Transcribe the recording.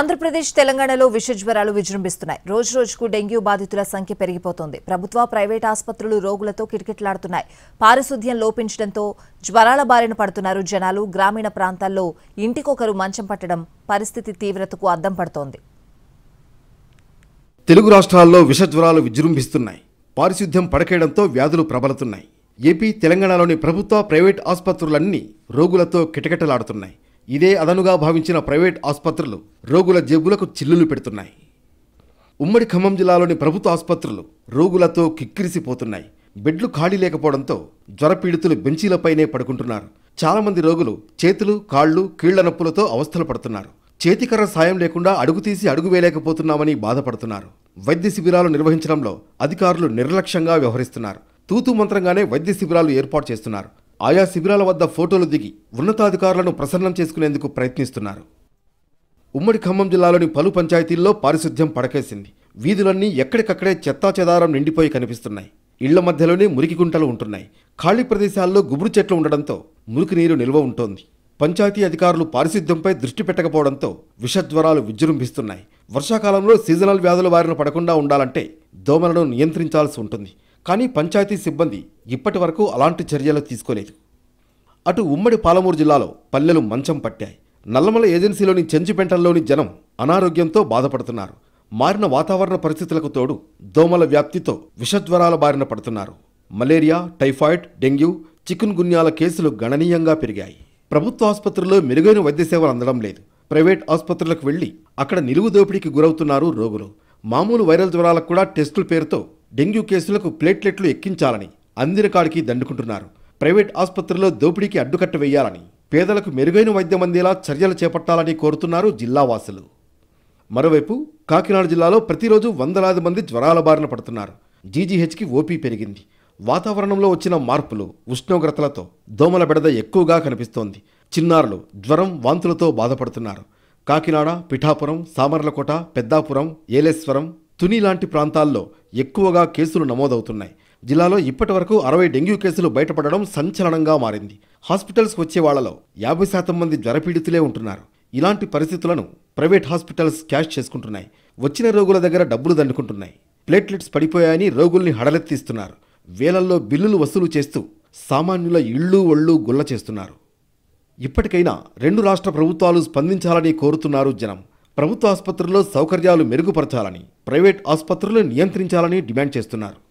ఆంధ్రప్రదేశ్ తెలంగాణలో విషజ్వరాలు విజృంభిస్తున్నాయి రోజు రోజుకు డెంగ్యూ బాధితుల సంఖ్య పెరిగిపోతోంది ప్రభుత్వ ప్రైవేట్ ఆసుపత్రులు రోగులతో కిటకిటలాడుతున్నాయి పారిశుద్ధ్యం లోపించడంతో జ్వరాల బారిన పడుతున్నారు జనాలు గ్రామీణ ప్రాంతాల్లో ఇంటికొకరు మంచం పట్టడం పరిస్థితి తీవ్రతకు అద్దం పడుతోంది తెలుగు రాష్ట్రాల్లో విషజ్వరాలు విజృంభిస్తున్నాయి పారిశుద్ధ్యం పడకేయడంతో వ్యాధులు ప్రబలుతున్నాయి ఏపీ తెలంగాణలోని ప్రభుత్వ ప్రైవేట్ ఆసుపత్రులన్నీ రోగులతో కిటకిటలాడుతున్నాయి ఇదే అదనుగా భావించిన ప్రైవేట్ ఆసుపత్రులు రోగుల జేబులకు చిల్లులు పెడుతున్నాయి ఉమ్మడి ఖమ్మం జిల్లాలోని ప్రభుత్వ ఆసుపత్రులు రోగులతో కిక్కిరిసిపోతున్నాయి బెడ్లు ఖాళీ లేకపోవడంతో జ్వరపీడితులు బెంచీలపైనే పడుకుంటున్నారు చాలామంది రోగులు చేతులు కాళ్ళు కీళ్ల నొప్పులతో అవస్థలు పడుతున్నారు చేతికర్ర సాయం లేకుండా అడుగు తీసి అడుగు వేయలేకపోతున్నామని బాధపడుతున్నారు వైద్య శిబిరాలు నిర్వహించడంలో అధికారులు నిర్లక్ష్యంగా వ్యవహరిస్తున్నారు తూతు మంత్రంగానే వైద్య శిబిరాలు ఏర్పాటు చేస్తున్నారు ఆయా శిబిరాల వద్ద ఫోటోలు దిగి ఉన్నతాధికారులను ప్రసన్నం చేసుకునేందుకు ప్రయత్నిస్తున్నారు ఉమ్మడి ఖమ్మం జిల్లాలోని పలు పంచాయతీల్లో పారిశుద్ధ్యం పడకేసింది వీధులన్నీ ఎక్కడికక్కడే చెత్తాచెదారం నిండిపోయి కనిపిస్తున్నాయి ఇళ్ల మధ్యలోనే మురికి గుంటలు ఉంటున్నాయి ఖాళీ ప్రదేశాల్లో గుబురు చెట్లు ఉండడంతో మురికి నీరు నిల్వ ఉంటోంది పంచాయతీ అధికారులు పారిశుద్ధ్యంపై దృష్టి పెట్టకపోవడంతో విషజ్వరాలు విజృంభిస్తున్నాయి వర్షాకాలంలో సీజనల్ వ్యాధుల బారిన పడకుండా ఉండాలంటే దోమలను నియంత్రించాల్సి ఉంటుంది కానీ పంచాయతీ సిబ్బంది ఇప్పటి వరకు అలాంటి చర్యలు తీసుకోలేదు అటు ఉమ్మడి పాలమూరు జిల్లాలో పల్లెలు మంచం పట్టాయి నల్లమల ఏజెన్సీలోని చెంచిపెంటల్లోని జనం అనారోగ్యంతో బాధపడుతున్నారు మారిన వాతావరణ పరిస్థితులకు తోడు దోమల వ్యాప్తితో విషజ్వరాల బారిన పడుతున్నారు మలేరియా టైఫాయిడ్ డెంగ్యూ చికెన్ గున్యాల కేసులు గణనీయంగా పెరిగాయి ప్రభుత్వ ఆసుపత్రుల్లో మెరుగైన వైద్య సేవలు అందడం లేదు ప్రైవేట్ ఆసుపత్రులకు వెళ్లి అక్కడ నిలువు దోపిడీకి గురవుతున్నారు రోగులు మామూలు వైరల్ జ్వరాలకు కూడా టెస్టుల పేరుతో డెంగ్యూ కేసులకు ప్లేట్లెట్లు ఎక్కించాలని అందిన కాడికి దండుకుంటున్నారు ప్రైవేట్ ఆసుపత్రుల్లో దోపిడీకి అడ్డుకట్ట వేయాలని పేదలకు మెరుగైన వైద్యం అందేలా చర్యలు చేపట్టాలని కోరుతున్నారు జిల్లావాసులు మరోవైపు కాకినాడ జిల్లాలో ప్రతిరోజు వందలాది మంది జ్వరాల బారిన పడుతున్నారు జీజీహెచ్కి ఓపీ పెరిగింది వాతావరణంలో వచ్చిన మార్పులు ఉష్ణోగ్రతలతో దోమల బెడద ఎక్కువగా కనిపిస్తోంది చిన్నారులు జ్వరం వాంతులతో బాధపడుతున్నారు కాకినాడ పిఠాపురం సామర్లకోట పెద్దాపురం ఏలేశ్వరం తుని లాంటి ప్రాంతాల్లో ఎక్కువగా కేసులు నమోదవుతున్నాయి జిల్లాలో ఇప్పటి వరకు అరవై డెంగ్యూ కేసులు బయటపడడం సంచలనంగా మారింది హాస్పిటల్స్ వచ్చే వాళ్లలో యాభై శాతం మంది జ్వరపీడితులే ఉంటున్నారు ఇలాంటి పరిస్థితులను ప్రైవేట్ హాస్పిటల్స్ క్యాష్ చేసుకుంటున్నాయి వచ్చిన రోగుల దగ్గర డబ్బులు దండుకుంటున్నాయి ప్లేట్లెట్స్ పడిపోయాయని రోగుల్ని హడలెత్తిస్తున్నారు వేలల్లో బిల్లులు వసూలు చేస్తూ సామాన్యుల ఇళ్ళు ఒళ్ళు గుల్ల చేస్తున్నారు ఇప్పటికైనా రెండు రాష్ట్ర ప్రభుత్వాలు స్పందించాలని కోరుతున్నారు జనం ప్రభుత్వ ఆసుపత్రుల్లో సౌకర్యాలు మెరుగుపరచాలని ప్రైవేట్ ఆసుపత్రులు నియంత్రించాలని డిమాండ్ చేస్తున్నారు